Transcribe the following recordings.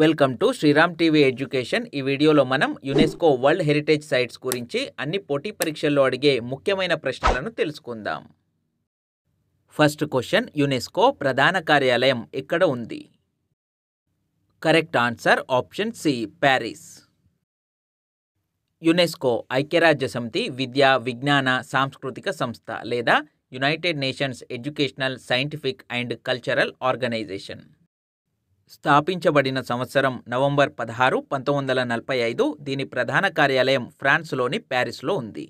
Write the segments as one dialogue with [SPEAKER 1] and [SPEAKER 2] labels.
[SPEAKER 1] welcome to Sriram TV education ఈ వీడియోలో మనం యునెస్కో వరల్డ్ హెరిటేజ్ సైట్స్ గురించి అన్ని పోటీ పరీక్షల్లో అడిగే ముఖ్యమైన ప్రశ్నలను తెలుసుకుందాం ఫస్ట్ క్వశ్చన్ యునెస్కో ప్రధాన కార్యాలయం ఎక్కడ ఉంది correct answer option C Paris UNESCO ఐక్యరాజ్య సమితి విద్యా విజ్ఞాన సాంస్కృతిక సంస్థ లేదా United Nations Educational Scientific and Cultural Organization స్థాపించబడిన సంవత్సరం నవంబర్ పదహారు పంతొమ్మిది వందల నలభై ఐదు దీని ప్రధాన కార్యాలయం ఫ్రాన్స్లోని ప్యారిస్లో ఉంది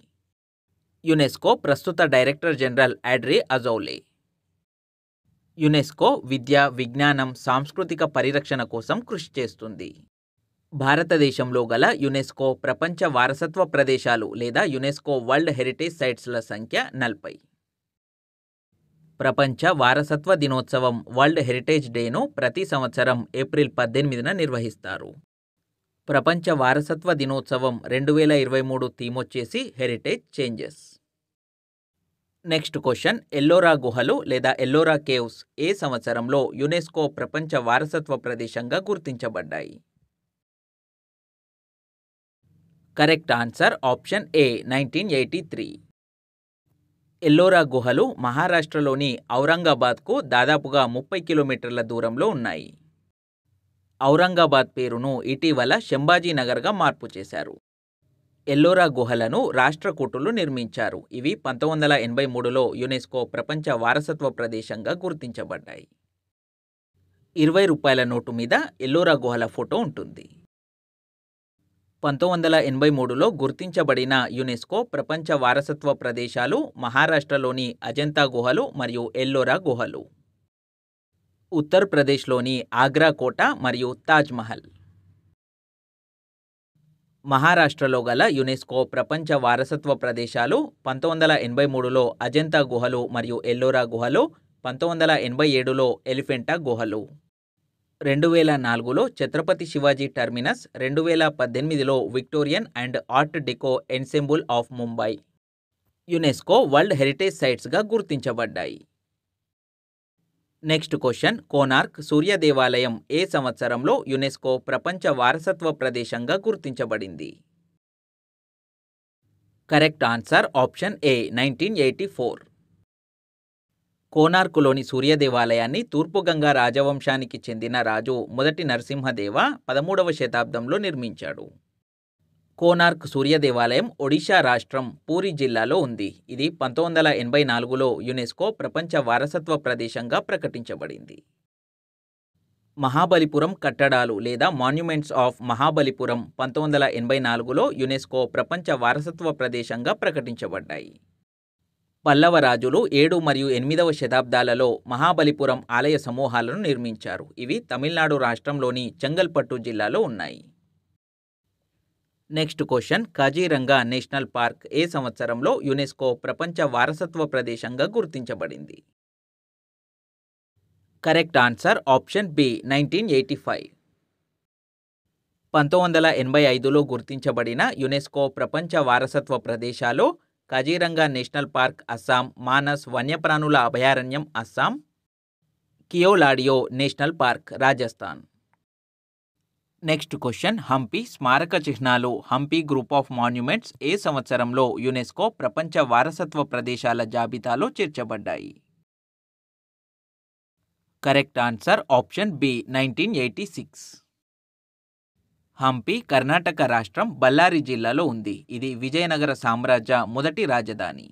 [SPEAKER 1] యునెస్కో ప్రస్తుత director general Audrey Azoulay UNESCO విద్య విజ్ఞానం సాంస్కృతిక పరిరక్షణ కోసం కృషి చేస్తుంది భారతదేశంలో గల యునెస్కో ప్రపంచ వారసత్వ ప్రదేశాలు లేదా యునెస్కో వరల్డ్ హెరిటేజ్ సైట్స్ల సంఖ్య నలభై ప్రపంచ వారసత్వ దినోత్సవం వరల్డ్ హెరిటేజ్ డేను ప్రతి సంవత్సరం ఏప్రిల్ పద్దెనిమిదిన నిర్వహిస్తారు ప్రపంచ వారసత్వ దినోత్సవం రెండు వేల ఇరవై మూడు థీమ్ వచ్చేసి heritage changes next question Ellora గుహలు లేదా ఎల్లోరా కేవ్స్ ఏ సంవత్సరంలో యునెస్కో ప్రపంచ వారసత్వ ప్రదేశంగా గుర్తించబడ్డాయి correct answer option A nineteen eighty three Ellora గుహలు మహారాష్ట్రలోని ఔరంగాబాద్కు దాదాపుగా ముప్పై కిలోమీటర్ల దూరంలో ఉన్నాయి ఔరంగాబాద్ పేరును ఇటీవల శంభాజీ నగర్గా మార్పు చేశారు ఎల్లోరా గుహలను రాష్ట్రకూటులు నిర్మించారు ఇవి పంతొమ్మిది వందల ఎనభై మూడులో యునెస్కో ప్రపంచ వారసత్వ ప్రదేశంగా గుర్తించబడ్డాయి ఇరవై రూపాయల నోటు మీద ఎల్లోరా గుహల ఫోటో ఉంటుంది పంతొమ్మిది వందల ఎనభై మూడులో గుర్తించబడిన యునెస్కో ప్రపంచ వారసత్వ ప్రదేశాలు మహారాష్ట్రలోని అజంతా గుహలు మరియు ఎల్లోరా గుహలు ఉత్తరప్రదేశ్లోని ఆగ్రా కోట మరియు తాజ్మహల్ మహారాష్ట్రలో గల యునెస్కో ప్రపంచ వారసత్వ ప్రదేశాలు పంతొమ్మిది వందల ఎనభై మూడులో అజంతా గుహలు మరియు ఎల్లోరా గుహలు పంతొమ్మిది వందల ఎనభై ఏడులో ఎలిఫెంటా గుహలు రెండు వేల నాలుగులో ఛత్రపతి శివాజీ టర్మినస్ రెండు వేల పద్దెనిమిదిలో Victorian and art deco ensemble of Mumbai UNESCO world heritage సైట్స్గా గుర్తించబడ్డాయి నెక్స్ట్ క్వశ్చన్ కోనార్క్ సూర్య దేవాలయం ఏ సంవత్సరంలో యునెస్కో ప్రపంచ వారసత్వ ప్రదేశంగా గుర్తించబడింది correct answer option A nineteen eighty four కోనార్కులోని సూర్యదేవాలయాన్ని తూర్పుగంగా రాజవంశానికి చెందిన రాజు మొదటి నరసింహదేవ పదమూడవ శతాబ్దంలో నిర్మించాడు కోనార్క్ సూర్యదేవాలయం ఒడిషా రాష్ట్రం పూరి జిల్లాలో ఉంది ఇది పంతొమ్మిది వందల ఎనభై నాలుగులో యునెస్కో ప్రపంచ వారసత్వ ప్రదేశంగా ప్రకటించబడింది మహాబలిపురం కట్టడాలు లేదా మాన్యుమెంట్స్ ఆఫ్ మహాబలిపురం పంతొమ్మిది వందల ఎనభై నాలుగులో యునెస్కో ప్రపంచ వారసత్వ ప్రదేశంగా ప్రకటించబడ్డాయి పల్లవ రాజులు ఏడు మరియు ఎనిమిదవ శతాబ్దాలలో మహాబలిపురం ఆలయ సమూహాలను నిర్మించారు ఇవి తమిళనాడు రాష్ట్రంలోని చెంగల్పట్టు జిల్లాలో ఉన్నాయి next question Kaziranga national park ఏ సంవత్సరంలో యునెస్కో ప్రపంచ వారసత్వ ప్రదేశంగా గుర్తించబడింది correct answer option B nineteen eighty five పంతొమ్మిది వందల ఎనభై ఐదులో గుర్తించబడిన యునెస్కో ప్రపంచ వారసత్వ ప్రదేశాలు కజీరంగా నేషనల్ పార్క్ అస్సాం మానస్ వన్యప్రాణుల అభయారణ్యం Assam Keoladeo national park Rajasthan next question Hampi స్మారక చిహ్నాలు హంపి గ్రూప్ ఆఫ్ మాన్యుమెంట్స్ ఏ సంవత్సరంలో యునెస్కో ప్రపంచ వారసత్వ ప్రదేశాల జాబితాలో చేర్చబడ్డాయి correct answer option B nineteen eighty six Hampi Karnataka రాష్ట్రం బళ్ళారి జిల్లాలో ఉంది ఇది విజయనగర సామ్రాజ్య మొదటి రాజధాని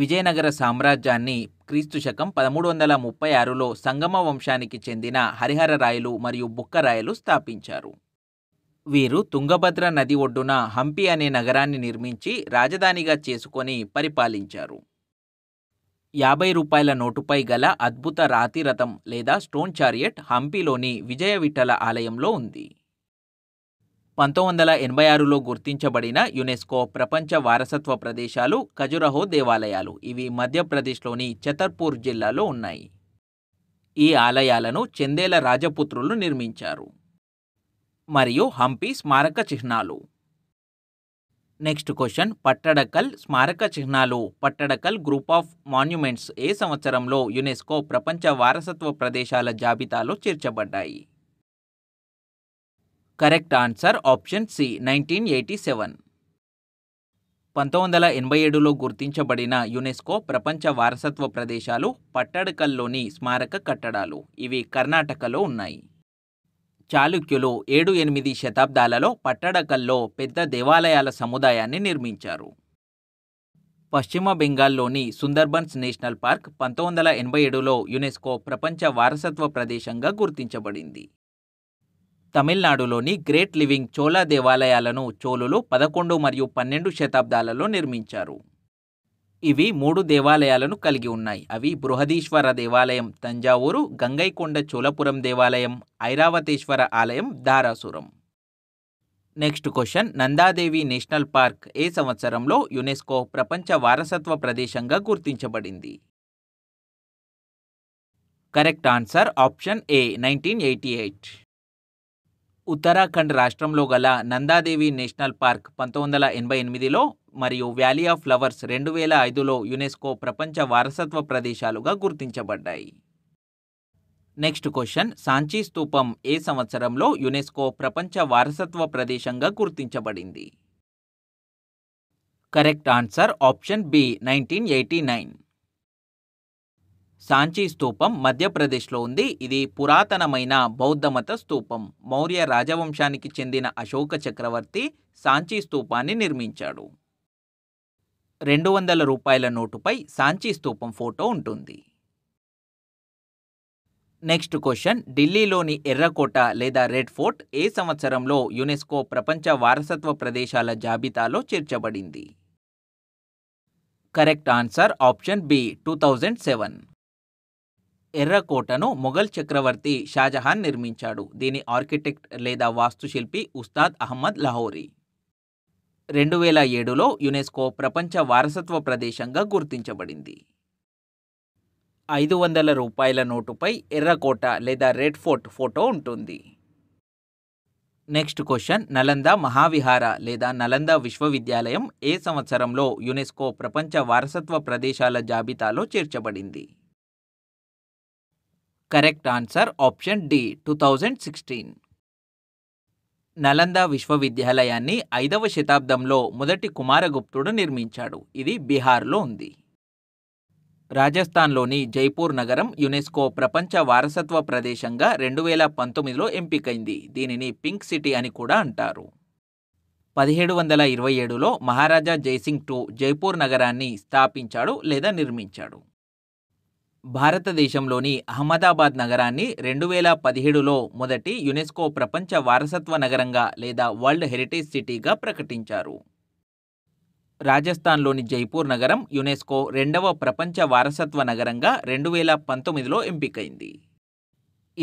[SPEAKER 1] విజయనగర సామ్రాజ్యాన్ని క్రీస్తు శకం పదమూడు వందల ముప్పై ఆరులో సంగమ వంశానికి చెందిన హరిహర రాయలు మరియు బుక్కరాయలు స్థాపించారు వీరు తుంగభద్ర నది ఒడ్డున హంపి అనే నగరాన్ని నిర్మించి రాజధానిగా చేసుకొని పరిపాలించారు యాభై రూపాయల నోటుపై గల అద్భుత రాతిరథం లేదా స్టోన్ చారియట్ హంపిలోని విజయ విఠల ఆలయంలో ఉంది పంతొమ్మిది వందల ఎనభై ఆరులో గుర్తించబడిన యునెస్కో ప్రపంచ వారసత్వ ప్రదేశాలు ఖజురహో దేవాలయాలు ఇవి మధ్యప్రదేశ్లోని చతర్పూర్ జిల్లాలో ఉన్నాయి ఈ ఆలయాలను చందేల రాజపుత్రులు నిర్మించారు మరియు హంపి స్మారక చిహ్నాలు నెక్స్ట్ క్వశ్చన్ పట్టడకల్ స్మారక చిహ్నాలు పట్టడకల్ గ్రూప్ ఆఫ్ మాన్యుమెంట్స్ ఏ సంవత్సరంలో యునెస్కో ప్రపంచ వారసత్వ ప్రదేశాల జాబితాలో చేర్చబడ్డాయి correct answer option C nineteen eighty seven పంతొమ్మిది వందల ఎనభై ఏడులో గుర్తించబడిన యునెస్కో ప్రపంచ వారసత్వ ప్రదేశాలు పట్టడకల్లోని స్మారక కట్టడాలు ఇవి కర్ణాటకలో ఉన్నాయి చాళుక్యులు ఏడు ఎనిమిది శతాబ్దాలలో పట్టడకల్లో పెద్ద దేవాలయాల సముదాయాన్ని నిర్మించారు పశ్చిమ బెంగాల్లోని సుందర్బన్స్ నేషనల్ పార్క్ పంతొమ్మిది వందల ఎనభై ఏడులో యునెస్కో ప్రపంచ వారసత్వ ప్రదేశంగా గుర్తించబడింది తమిళనాడులోని గ్రేట్ లివింగ్ చోలా దేవాలయాలను చోళులు పదకొండు మరియు పన్నెండు శతాబ్దాలలో నిర్మించారు ఇవి మూడు దేవాలయాలను కలిగి ఉన్నాయి అవి బృహదీశ్వర దేవాలయం తంజావూరు గంగైకొండ చోళపురం దేవాలయం ఐరావతేశ్వర ఆలయం Darasuram next question Nanda Devi national park ఏ సంవత్సరంలో యునెస్కో ప్రపంచ వారసత్వ ప్రదేశంగా గుర్తించబడింది correct answer option A nineteen eighty eight Uttarakhand రాష్ట్రంలో గల నందాదేవి నేషనల్ పార్క్ పంతొమ్మిది వందల ఎనభై ఎనిమిదిలో మరియు వ్యాలీ ఆఫ్ ఫ్లవర్స్ రెండు వేల ఐదులో యునెస్కో ప్రపంచ వారసత్వ ప్రదేశాలుగా గుర్తించబడ్డాయి నెక్స్ట్ క్వశ్చన్ సాంచీ స్తూపం ఏ సంవత్సరంలో యునెస్కో ప్రపంచ వారసత్వ ప్రదేశంగా గుర్తించబడింది correct answer option B nineteen eighty nine Sanchi స్తూపం మధ్యప్రదేశ్లో ఉంది ఇది పురాతనమైన బౌద్ధమత స్తూపం మౌర్య రాజవంశానికి చెందిన అశోక చక్రవర్తి సాంచి స్తూపాన్ని నిర్మించాడు రెండు వందల రూపాయల నోటుపై సాంచి స్తూపం ఫోటో ఉంటుంది నెక్స్ట్ క్వశ్చన్ ఢిల్లీలోని ఎర్రకోట లేదా రెడ్ ఫోర్ట్ ఏ సంవత్సరంలో యునెస్కో ప్రపంచ వారసత్వ ప్రదేశాల జాబితాలో చేర్చబడింది correct answer option B two thousand seven ఎర్రకోటను మొఘల్ చక్రవర్తి షాజహాన్ నిర్మించాడు దీని ఆర్కిటెక్ట్ లేదా వాస్తుశిల్పి ఉస్తాద్ అహ్మద్ లహోరి రెండు వేల ఏడులో యునెస్కో ప్రపంచ వారసత్వ ప్రదేశంగా గుర్తించబడింది ఐదు వందల రూపాయల నోటుపై ఎర్రకోట లేదా రెడ్ ఫోర్ట్ ఫోటో ఉంటుంది నెక్స్ట్ క్వశ్చన్ నలంద మహావిహార లేదా నలంద విశ్వవిద్యాలయం ఏ సంవత్సరంలో యునెస్కో ప్రపంచ వారసత్వ ప్రదేశాల జాబితాలో చేర్చబడింది correct answer option D two thousand sixteen Nalanda విశ్వవిద్యాలయాన్ని ఐదవ శతాబ్దంలో మొదటి కుమారగుప్తుడు నిర్మించాడు ఇది బీహార్లో ఉంది రాజస్థాన్లోని జైపూర్ నగరం యునెస్కో ప్రపంచ వారసత్వ ప్రదేశంగా రెండు వేల పంతొమ్మిదిలో ఎంపికైంది దీనిని పింక్ సిటీ అని కూడా అంటారు పదిహేడు వందల ఇరవై ఏడులో మహారాజా జైసింగ్ టూ జైపూర్ నగరాన్ని స్థాపించాడు లేదా నిర్మించాడు భారతదేశంలోని అహ్మదాబాద్ నగరాన్ని రెండు వేల పదిహేడులో మొదటి యునెస్కో ప్రపంచ వారసత్వ నగరంగా లేదా వరల్డ్ హెరిటేజ్ సిటీగా ప్రకటించారు రాజస్థాన్లోని జైపూర్ నగరం యునెస్కో రెండవ ప్రపంచ వారసత్వ నగరంగా రెండు వేల పంతొమ్మిదిలో ఎంపికైంది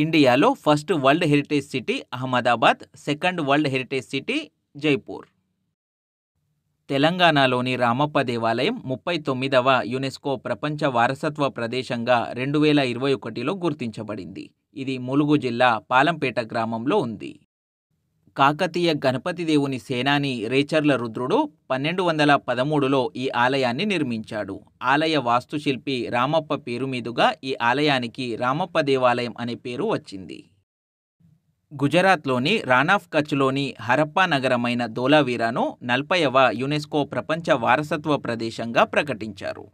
[SPEAKER 1] ఇండియాలో first world heritage city Ahmedabad second world heritage city Jaipur తెలంగాణలోని రామప్ప దేవాలయం ముప్పై తొమ్మిదవ యునెస్కో ప్రపంచ వారసత్వ ప్రదేశంగా రెండు వేల ఇరవై ఒకటిలో గుర్తించబడింది ఇది ములుగు జిల్లా పాలంపేట గ్రామంలో ఉంది కాకతీయ గణపతి దేవుని సేనాని రేచర్ల రుద్రుడు పన్నెండు వందల పదమూడులో ఈ ఆలయాన్ని నిర్మించాడు ఆలయ వాస్తుశిల్పి రామప్ప పేరు మీదుగా ఈ ఆలయానికి రామప్ప దేవాలయం అనే పేరు వచ్చింది గుజరాత్లోని రానాఫ్ కచ్లోని హరప్పా నగరమైన ధోలావీరాను నలభైవ యునెస్కో ప్రపంచ వారసత్వ ప్రదేశంగా ప్రకటించారు